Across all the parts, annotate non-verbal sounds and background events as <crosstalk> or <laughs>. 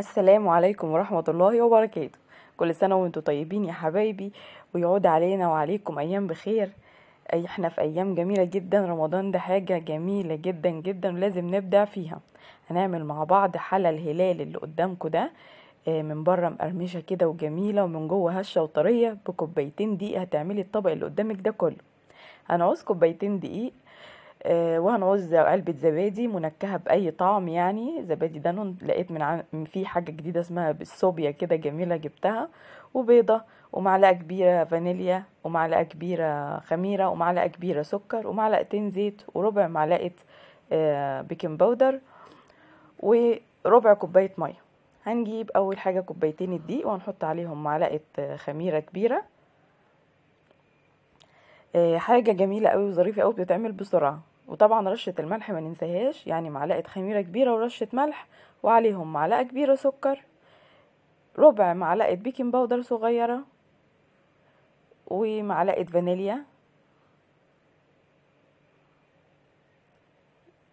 السلام عليكم ورحمة الله وبركاته كل سنة وانتم طيبين يا حبايبي ويعود علينا وعليكم أيام بخير احنا في أيام جميلة جدا رمضان ده حاجة جميلة جدا جدا ولازم نبدع فيها هنعمل مع بعض حلى الهلال اللي قدامكم ده آه، من بره مقرمشة كده وجميلة ومن جوه هشة وطرية بكوبايتين دقيق هتعملي الطبق اللي قدامك ده كله هنعوز كوبايتين دقيق آه، وهنعوز علبة زبادي منكهة بأي طعم يعني زبادي دانون لقيت من, في حاجة جديدة اسمها بالصوبيا كده جميلة جبتها وبيضة ومعلقة كبيرة فانيليا ومعلقة كبيرة خميرة ومعلقة كبيرة سكر ومعلقتين زيت وربع معلقة بيكنج آه، باودر وربع كوباية مية هنجيب أول حاجة كوبايتين الدقيق وهنحط عليهم معلقة آه، خميرة كبيرة حاجة جميلة قوي وظريفة قوي بتتعمل بسرعة وطبعا رشة الملح ما ننساهاش يعني معلقة خميرة كبيرة ورشة ملح وعليهم معلقة كبيرة سكر ربع معلقة بيكنج باودر صغيرة ومعلقة فانيليا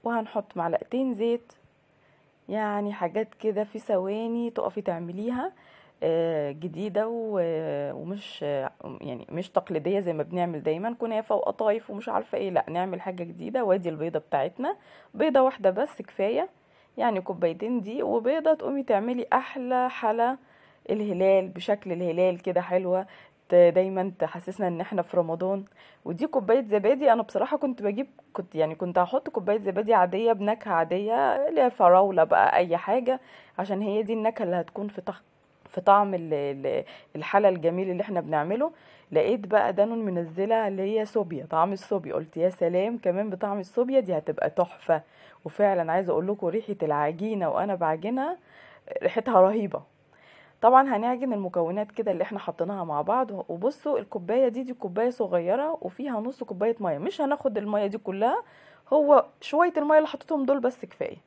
وهنحط معلقتين زيت يعني حاجات كده في ثواني تقفي تعمليها آه، جديده ومش يعني مش تقليديه زي ما بنعمل دايما كنافه وقطايف ومش عارفه ايه لا نعمل حاجه جديده وادي البيضه بتاعتنا بيضه واحده بس كفايه يعني كوبايتين دي وبيضه تقومي تعملي احلى حلا الهلال بشكل الهلال كده حلوه دايما تحسسنا ان احنا في رمضان ودي كوبايه زبادي انا بصراحه كنت بجيب كنت يعني كنت هحط كوبايه زبادي عاديه بنكهه عاديه اللي فراوله بقى اي حاجه عشان هي دي النكهه اللي هتكون في في طعم الحلى الجميل اللي احنا بنعمله لقيت بقى دانون منزله اللي هي صوبيا طعم الصوبيا قلت يا سلام كمان بطعم الصوبيا دي هتبقى تحفه وفعلا عايزه اقول لكم ريحه العجينه وانا بعجنها ريحتها رهيبه طبعا هنعجن المكونات كده اللي احنا حطيناها مع بعض وبصوا الكوبايه دي دي كوبايه صغيره وفيها نص كوبايه ميه مش هناخد الميه دي كلها هو شويه الميه اللي حطيتهم دول بس كفايه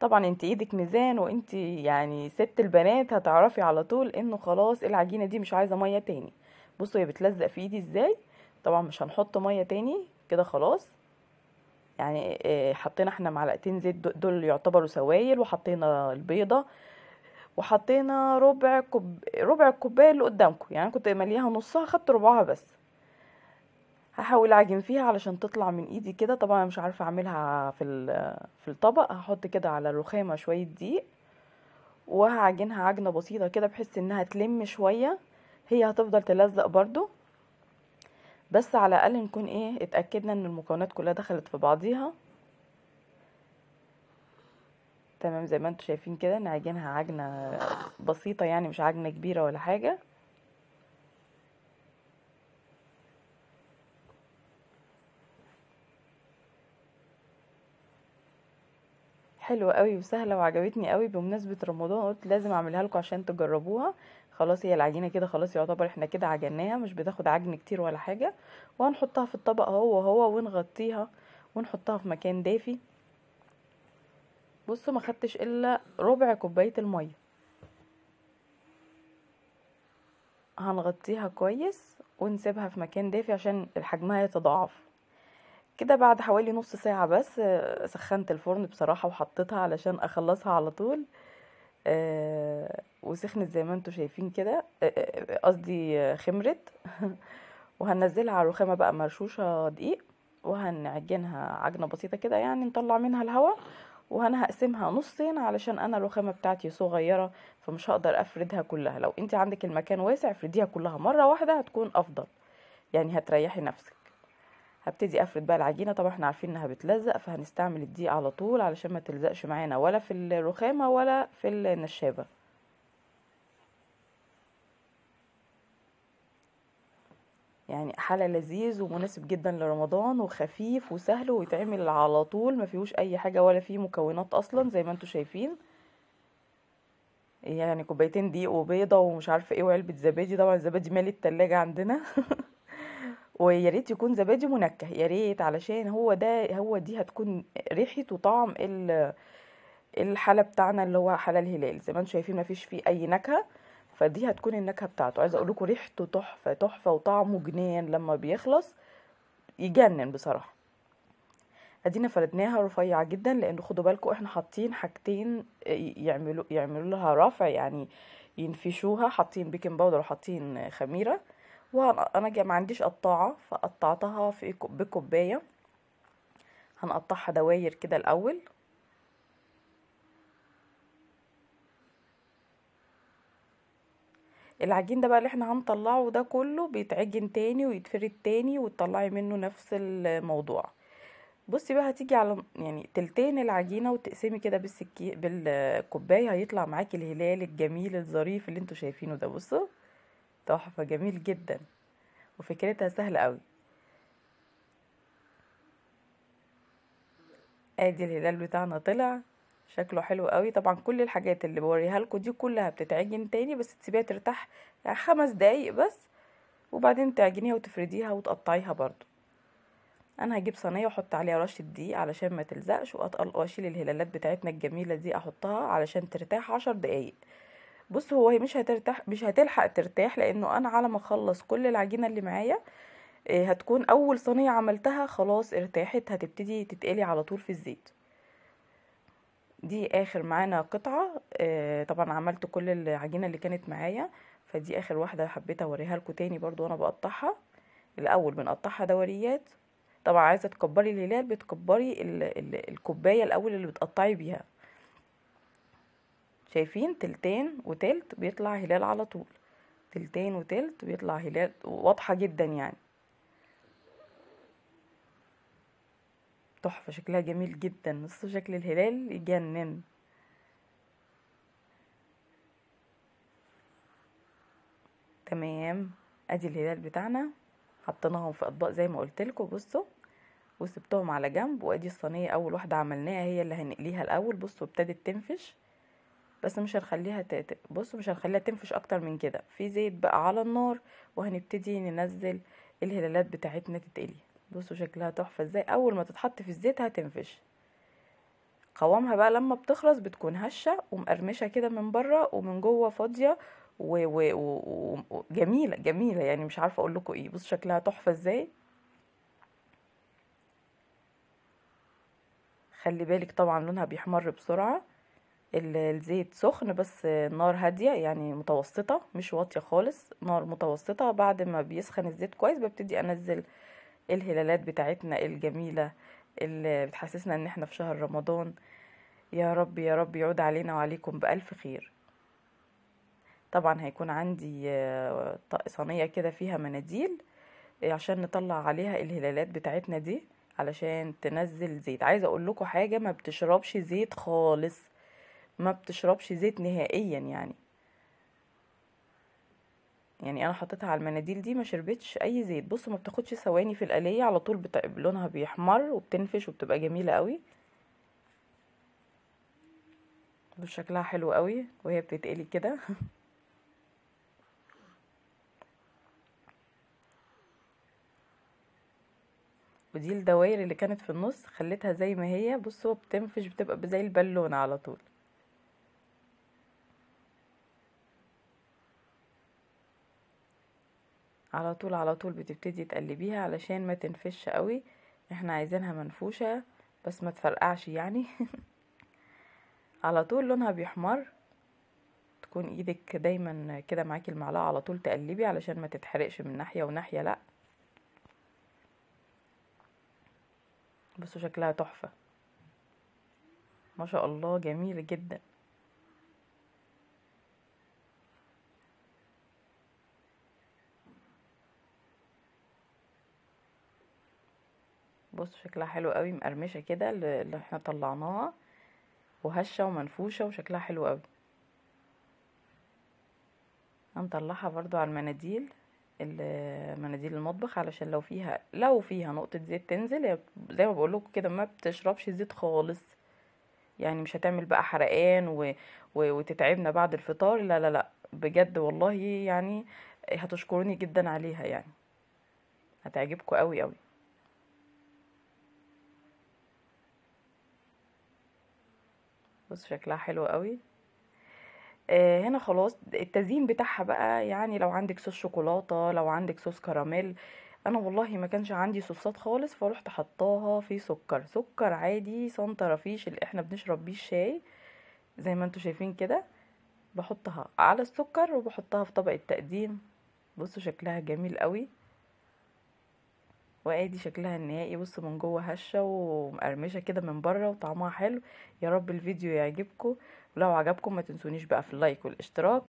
طبعا انت ايدك ميزان وانت يعني ست البنات هتعرفي على طول انه خلاص العجينه دي مش عايزه ميه تاني بصوا هي بتلزق في ايدي ازاي طبعا مش هنحط ميه تاني كده خلاص يعني آه، حطينا احنا معلقتين زيت دول يعتبروا سوائل وحطينا البيضه وحطينا ربع كوب ربع الكوبايه اللي قدامكم يعني كنت مليها نصها خدت ربعها بس هحاول اعجن فيها علشان تطلع من ايدي كده طبعا مش عارفه اعملها في في الطبق هحط كده على الرخامه شويه دقيق وهعجنها عجنه بسيطه كده بحيث انها تلم شويه هي هتفضل تلزق برضو بس على الاقل نكون ايه اتاكدنا ان المكونات كلها دخلت في بعضيها تمام زي ما انتم شايفين كده نعجنها عجنه بسيطه يعني مش عجنه كبيره ولا حاجه حلوة قوي وسهلة وعجبتني قوي بمناسبة رمضان قلت لازم اعملها لكم عشان تجربوها خلاص هي العجينة كده خلاص يعتبر احنا كده عجناها مش بتاخد عجن كتير ولا حاجة وهنحطها في الطبق اهو وهو ونغطيها ونحطها في مكان دافي بصوا ما خدتش الا ربع كوباية المية هنغطيها كويس ونسيبها في مكان دافي عشان حجمها يتضاعف كده بعد حوالي نص ساعة بس آه، سخنت الفرن بصراحة وحطيتها علشان اخلصها على طول آه، وسخنت زي ما انتم شايفين كده آه، قصدي خمرت <laughs> وهنزلها على الرخامة بقى مرشوشة دقيق وهنعجنها عجنة بسيطة كده يعني نطلع منها الهواء وانا هقسمها نصين علشان انا الرخامه بتاعتي صغيره فمش هقدر افردها كلها لو انت عندك المكان واسع افرديها كلها مره واحده هتكون افضل يعني هتريحي نفسك هبتدي افرد بقى العجينه طبعا احنا عارفين انها بتلزق فهنستعمل الدقيق على طول علشان ما تلزقش معانا ولا في الرخامه ولا في النشابه يعني حلا لذيذ ومناسب جدا لرمضان وخفيف وسهل ويتعمل على طول ما فيهوش اي حاجه ولا فيه مكونات اصلا زي ما انتم شايفين يعني كوبايتين دقيق وبيضه ومش عارفه ايه وعلبه زبادي طبعا الزبادي مالي التلاجة عندنا <laughs> ويا ريت يكون زبادي منكه يا ريت علشان هو ده هو دي هتكون ريحه وطعم الحلى بتاعنا اللي هو حلى الهلال زي ما انتم شايفين مفيش فيه اي نكهه فدي هتكون النكهه بتاعته عايزه اقول لكم ريحته تحفه تحفه وطعمه جنان لما بيخلص يجنن بصراحه ادينا فردناها رفيعه جدا لان خدوا بالكم احنا حاطين حاجتين آه، يعملوا يعملوا لها رفع يعني ينفشوها حاطين بيكنج باودر وحاطين خميره وانا ما عنديش قطاعه فقطعتها في بكوبايه هنقطعها دواير كده الاول العجين ده بقى اللي احنا هنطلعه ده كله بيتعجن تاني ويتفرد تاني وتطلعي منه نفس الموضوع بصي بقى هتيجي على يعني تلتين العجينه وتقسمي كده بالسكي بالكوبايه هيطلع معاكي الهلال الجميل الظريف اللي انتوا شايفينه ده بصوا تحفة جميل جدا وفكرتها سهلة قوي ادي الهلال بتاعنا طلع شكله حلو قوي طبعا كل الحاجات اللي بوريها لكم دي كلها بتتعجن تاني بس تسيبيها ترتاح خمس دقايق بس وبعدين تعجنيها وتفرديها وتقطعيها برضو انا هجيب صينيه واحط عليها رشه دي علشان ما تلزقش واشيل الهلالات بتاعتنا الجميله دي احطها علشان ترتاح عشر دقايق بص هو هي مش هترتاح مش هتلحق ترتاح لانه انا على ما اخلص كل العجينه اللي معايا آه، هتكون اول صينيه عملتها خلاص ارتاحت هتبتدي تتقلي على طول في الزيت دي اخر معانا قطعه آه، طبعا عملت كل العجينه اللي كانت معايا فدي اخر واحده حبيت اوريها لكم تاني برضو وانا بقطعها الاول بنقطعها دوريات طبعا عايزه تكبري الهلال بتكبري الكوبايه الاول اللي بتقطعي بيها شايفين تلتين وتلت بيطلع هلال على طول تلتين وتلت بيطلع هلال واضحة جدا يعني تحفة شكلها جميل جدا نص شكل الهلال يجنن تمام ادي الهلال بتاعنا حطيناهم في اطباق زي ما قلت لكم بصوا وسبتهم على جنب وادي الصينيه اول واحده عملناها هي اللي هنقليها الاول بصوا ابتدت تنفش بس مش هنخليها بص مش هنخليها تنفش اكتر من كده في زيت بقى على النار وهنبتدي ننزل الهلالات بتاعتنا تتقلي بصوا شكلها تحفه ازاي اول ما تتحط في الزيت هتنفش قوامها بقى لما بتخلص بتكون هشه ومقرمشه كده من بره ومن جوه فاضيه وجميله و... و... جميله جميله يعني مش عارفه اقول لكم ايه بصوا شكلها تحفه ازاي خلي بالك طبعا لونها بيحمر بسرعه الزيت سخن بس نار هادية يعني متوسطة مش واطية خالص نار متوسطة بعد ما بيسخن الزيت كويس ببتدي انزل الهلالات بتاعتنا الجميلة اللي بتحسسنا ان احنا في شهر رمضان يا رب يا رب يعود علينا وعليكم بألف خير طبعا هيكون عندي آه، صينية كده فيها مناديل آه، عشان نطلع عليها الهلالات بتاعتنا دي علشان تنزل زيت عايزه اقول لكم حاجه ما بتشربش زيت خالص ما بتشربش زيت نهائيا يعني يعني انا حطيتها على المناديل دي ما شربتش اي زيت بصوا ما بتاخدش ثواني في القليه على طول بت... لونها بيحمر وبتنفش وبتبقى جميله قوي شكلها حلو قوي وهي بتتقلي كده <laughs> ودي الدوائر اللي كانت في النص خليتها زي ما هي بصوا بتنفش بتبقى زي البالونه على طول على طول على طول بتبتدي تقلبيها علشان ما تنفش قوي احنا عايزينها منفوشة بس ما تفرقعش يعني <laughs> على طول لونها بيحمر تكون ايدك دايما كده معاكي المعلقة على طول تقلبي علشان ما تتحرقش من ناحية وناحية لا بصوا شكلها تحفة ما شاء الله جميل جدا بص شكلها حلو قوي مقرمشه كده اللي احنا طلعناها وهشه ومنفوشه وشكلها حلو قوي هنطلعها برضو على المناديل مناديل المطبخ علشان لو فيها لو فيها نقطه زيت تنزل زي ما بقول لكم كده ما بتشربش زيت خالص يعني مش هتعمل بقى حرقان و... و... وتتعبنا بعد الفطار لا لا لا بجد والله يعني هتشكروني جدا عليها يعني هتعجبكم قوي قوي بص شكلها حلو قوي آه هنا خلاص التزيين بتاعها بقى يعني لو عندك صوص شوكولاته لو عندك صوص كراميل انا والله ما كانش عندي صوصات خالص فروحت حطاها في سكر سكر عادي رفيش اللي احنا بنشرب بيه الشاي زي ما انتم شايفين كده بحطها على السكر وبحطها في طبق التقديم بصوا شكلها جميل قوي وادي شكلها النهائي بص من جوه هشه ومقرمشه كده من بره وطعمها حلو يا رب الفيديو يعجبكم ولو عجبكم ما تنسونيش بقى في اللايك والاشتراك